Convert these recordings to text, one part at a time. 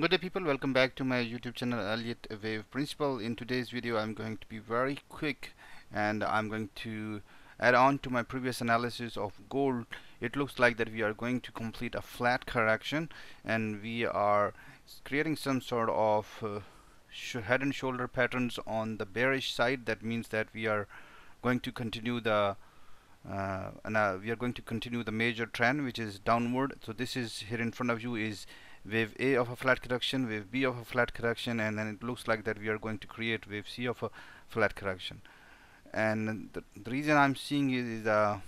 Good day people, welcome back to my YouTube channel Elliot Wave Principle. In today's video I'm going to be very quick and I'm going to add on to my previous analysis of gold. It looks like that we are going to complete a flat correction and we are creating some sort of uh, head and shoulder patterns on the bearish side. That means that we are going to continue the uh, and, uh, we are going to continue the major trend which is downward. So this is here in front of you is wave A of a flat correction, wave B of a flat correction, and then it looks like that we are going to create wave C of a flat correction. And the, the reason I'm seeing is, is uh,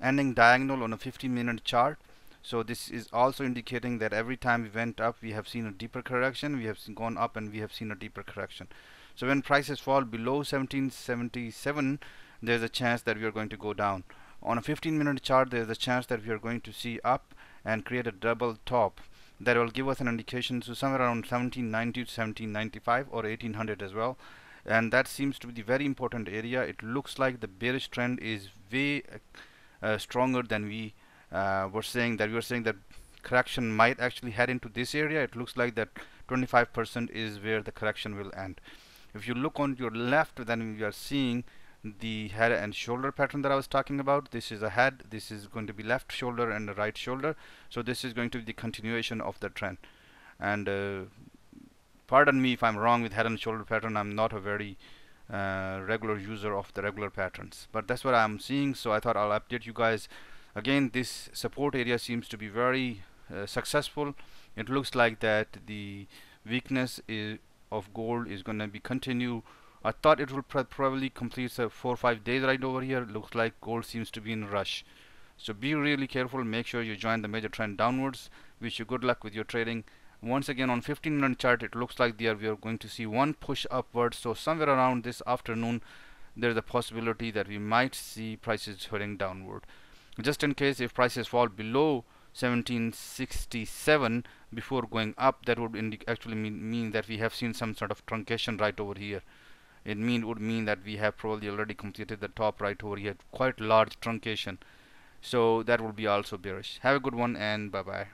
a ending diagonal on a 15 minute chart. So this is also indicating that every time we went up, we have seen a deeper correction. We have gone up and we have seen a deeper correction. So when prices fall below 1777, there's a chance that we are going to go down. On a 15 minute chart, there's a chance that we are going to see up and create a double top that will give us an indication to somewhere around 1790 to 1795 or 1800 as well and that seems to be the very important area it looks like the bearish trend is way uh, uh, stronger than we uh, were saying that we were saying that correction might actually head into this area it looks like that 25% is where the correction will end if you look on your left then we are seeing the head and shoulder pattern that I was talking about this is a head this is going to be left shoulder and right shoulder so this is going to be the continuation of the trend and uh, pardon me if I'm wrong with head and shoulder pattern I'm not a very uh, regular user of the regular patterns but that's what I'm seeing so I thought I'll update you guys again this support area seems to be very uh, successful it looks like that the weakness of gold is going to be continue I thought it would probably complete a uh, 4-5 days right over here looks like gold seems to be in rush so be really careful make sure you join the major trend downwards wish you good luck with your trading once again on 15 minute chart it looks like there we are going to see one push upwards so somewhere around this afternoon there's a possibility that we might see prices heading downward just in case if prices fall below 1767 before going up that would actually mean, mean that we have seen some sort of truncation right over here it mean would mean that we have probably already completed the top right over here quite large truncation so that would be also bearish have a good one and bye bye